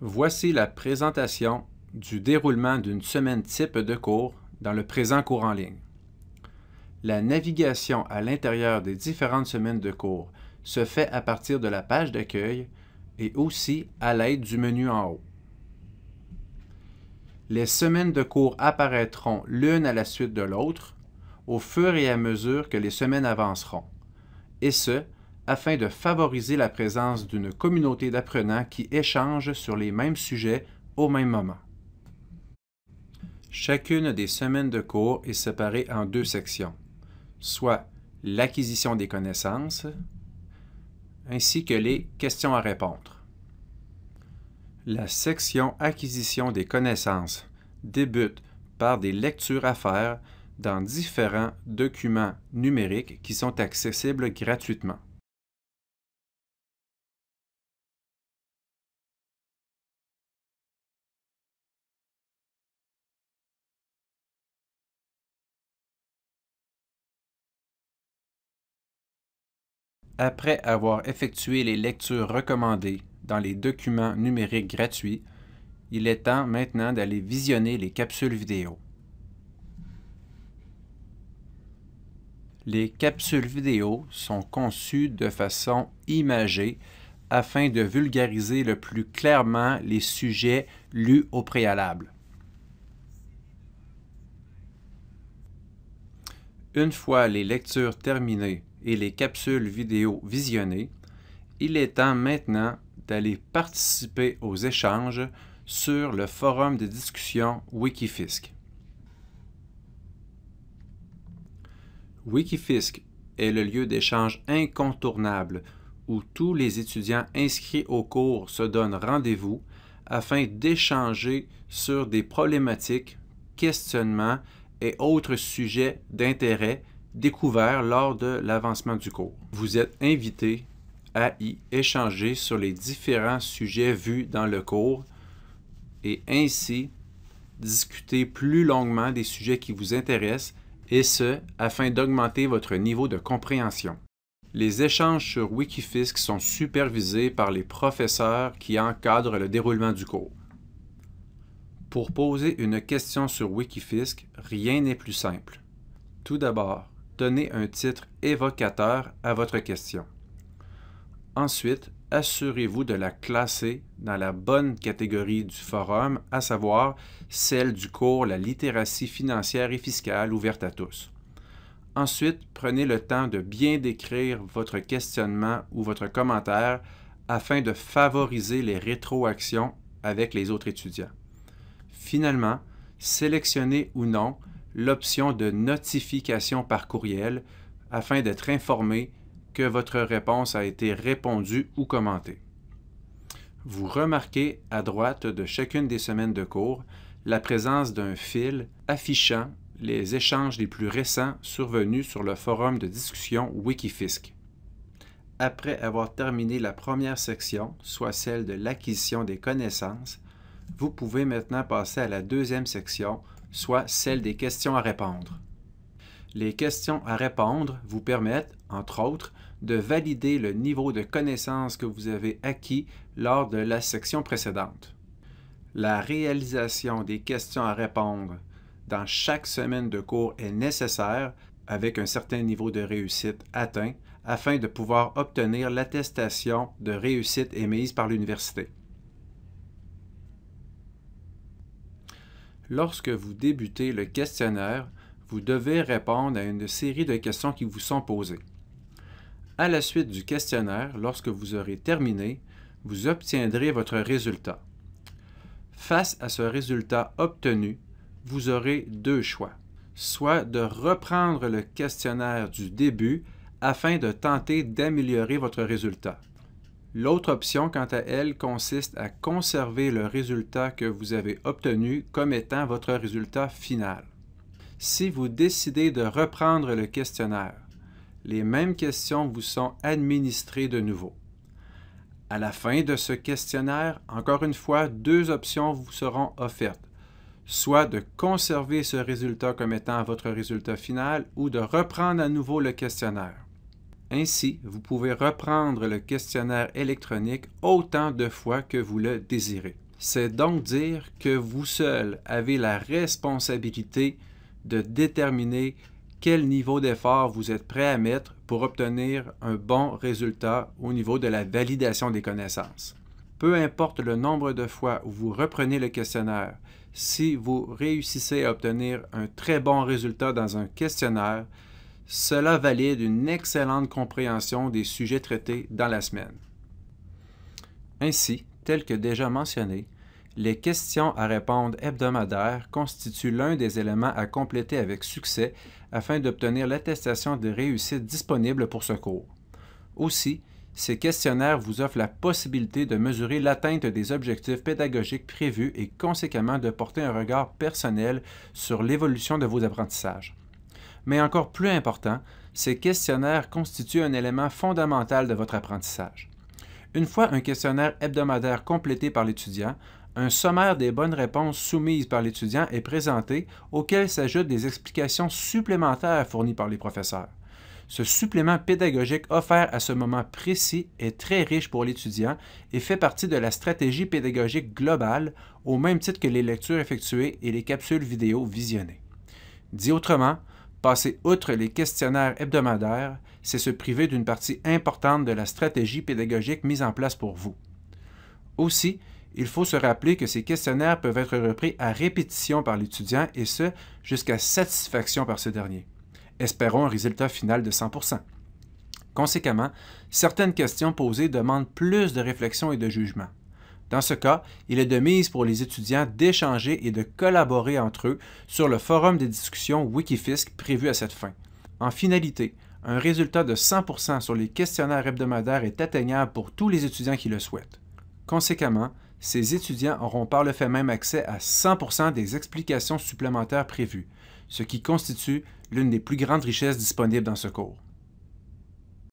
Voici la présentation du déroulement d'une semaine type de cours dans le présent cours en ligne. La navigation à l'intérieur des différentes semaines de cours se fait à partir de la page d'accueil et aussi à l'aide du menu en haut. Les semaines de cours apparaîtront l'une à la suite de l'autre au fur et à mesure que les semaines avanceront, et ce, afin de favoriser la présence d'une communauté d'apprenants qui échangent sur les mêmes sujets au même moment. Chacune des semaines de cours est séparée en deux sections, soit l'acquisition des connaissances ainsi que les questions à répondre. La section acquisition des connaissances débute par des lectures à faire dans différents documents numériques qui sont accessibles gratuitement. après avoir effectué les lectures recommandées dans les documents numériques gratuits, il est temps maintenant d'aller visionner les capsules vidéo. Les capsules vidéo sont conçues de façon imagée afin de vulgariser le plus clairement les sujets lus au préalable. Une fois les lectures terminées et les capsules vidéo visionnées, il est temps maintenant d'aller participer aux échanges sur le forum de discussion Wikifisc. Wikifisc est le lieu d'échange incontournable où tous les étudiants inscrits au cours se donnent rendez-vous afin d'échanger sur des problématiques, questionnements et autres sujets d'intérêt découvert lors de l'avancement du cours. Vous êtes invité à y échanger sur les différents sujets vus dans le cours et ainsi discuter plus longuement des sujets qui vous intéressent et ce, afin d'augmenter votre niveau de compréhension. Les échanges sur Wikifisk sont supervisés par les professeurs qui encadrent le déroulement du cours. Pour poser une question sur Wikifisk, rien n'est plus simple. Tout d'abord, donnez un titre évocateur à votre question. Ensuite, assurez-vous de la classer dans la bonne catégorie du forum, à savoir celle du cours La littératie financière et fiscale ouverte à tous. Ensuite, prenez le temps de bien décrire votre questionnement ou votre commentaire afin de favoriser les rétroactions avec les autres étudiants. Finalement, sélectionnez ou non l'option de notification par courriel afin d'être informé que votre réponse a été répondue ou commentée. Vous remarquez à droite de chacune des semaines de cours la présence d'un fil affichant les échanges les plus récents survenus sur le forum de discussion Wikifisc. Après avoir terminé la première section, soit celle de l'acquisition des connaissances, vous pouvez maintenant passer à la deuxième section soit celle des questions à répondre. Les questions à répondre vous permettent, entre autres, de valider le niveau de connaissances que vous avez acquis lors de la section précédente. La réalisation des questions à répondre dans chaque semaine de cours est nécessaire avec un certain niveau de réussite atteint afin de pouvoir obtenir l'attestation de réussite émise par l'université. Lorsque vous débutez le questionnaire, vous devez répondre à une série de questions qui vous sont posées. À la suite du questionnaire, lorsque vous aurez terminé, vous obtiendrez votre résultat. Face à ce résultat obtenu, vous aurez deux choix. Soit de reprendre le questionnaire du début afin de tenter d'améliorer votre résultat. L'autre option, quant à elle, consiste à conserver le résultat que vous avez obtenu comme étant votre résultat final. Si vous décidez de reprendre le questionnaire, les mêmes questions vous sont administrées de nouveau. À la fin de ce questionnaire, encore une fois, deux options vous seront offertes soit de conserver ce résultat comme étant votre résultat final ou de reprendre à nouveau le questionnaire. Ainsi, vous pouvez reprendre le questionnaire électronique autant de fois que vous le désirez. C'est donc dire que vous seul avez la responsabilité de déterminer quel niveau d'effort vous êtes prêt à mettre pour obtenir un bon résultat au niveau de la validation des connaissances. Peu importe le nombre de fois où vous reprenez le questionnaire, si vous réussissez à obtenir un très bon résultat dans un questionnaire, cela valide une excellente compréhension des sujets traités dans la semaine. Ainsi, tel que déjà mentionné, les questions à répondre hebdomadaires constituent l'un des éléments à compléter avec succès afin d'obtenir l'attestation de réussite disponible pour ce cours. Aussi, ces questionnaires vous offrent la possibilité de mesurer l'atteinte des objectifs pédagogiques prévus et conséquemment de porter un regard personnel sur l'évolution de vos apprentissages. Mais encore plus important, ces questionnaires constituent un élément fondamental de votre apprentissage. Une fois un questionnaire hebdomadaire complété par l'étudiant, un sommaire des bonnes réponses soumises par l'étudiant est présenté, auquel s'ajoutent des explications supplémentaires fournies par les professeurs. Ce supplément pédagogique offert à ce moment précis est très riche pour l'étudiant et fait partie de la stratégie pédagogique globale, au même titre que les lectures effectuées et les capsules vidéo visionnées. Dit autrement, Passer outre les questionnaires hebdomadaires, c'est se priver d'une partie importante de la stratégie pédagogique mise en place pour vous. Aussi, il faut se rappeler que ces questionnaires peuvent être repris à répétition par l'étudiant et ce, jusqu'à satisfaction par ce dernier. Espérons un résultat final de 100 Conséquemment, certaines questions posées demandent plus de réflexion et de jugement. Dans ce cas, il est de mise pour les étudiants d'échanger et de collaborer entre eux sur le forum des discussions Wikifisc prévu à cette fin. En finalité, un résultat de 100% sur les questionnaires hebdomadaires est atteignable pour tous les étudiants qui le souhaitent. Conséquemment, ces étudiants auront par le fait même accès à 100% des explications supplémentaires prévues, ce qui constitue l'une des plus grandes richesses disponibles dans ce cours.